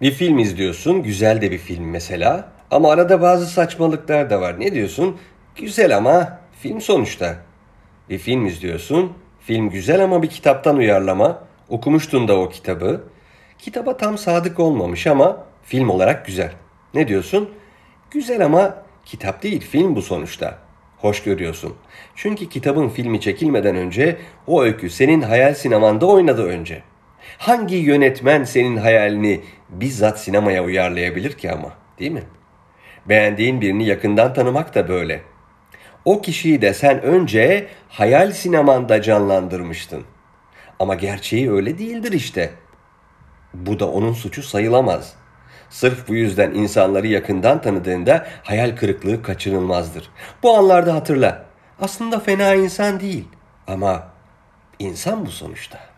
Bir film izliyorsun, güzel de bir film mesela. Ama arada bazı saçmalıklar da var. Ne diyorsun? Güzel ama film sonuçta. Bir film izliyorsun, film güzel ama bir kitaptan uyarlama. Okumuştun da o kitabı. Kitaba tam sadık olmamış ama film olarak güzel. Ne diyorsun? Güzel ama kitap değil film bu sonuçta. Hoş görüyorsun. Çünkü kitabın filmi çekilmeden önce o öykü senin hayal sinemanda oynadı önce.'' Hangi yönetmen senin hayalini bizzat sinemaya uyarlayabilir ki ama değil mi? Beğendiğin birini yakından tanımak da böyle. O kişiyi de sen önce hayal sinemanda canlandırmıştın. Ama gerçeği öyle değildir işte. Bu da onun suçu sayılamaz. Sırf bu yüzden insanları yakından tanıdığında hayal kırıklığı kaçınılmazdır. Bu anlarda hatırla. Aslında fena insan değil ama insan bu sonuçta.''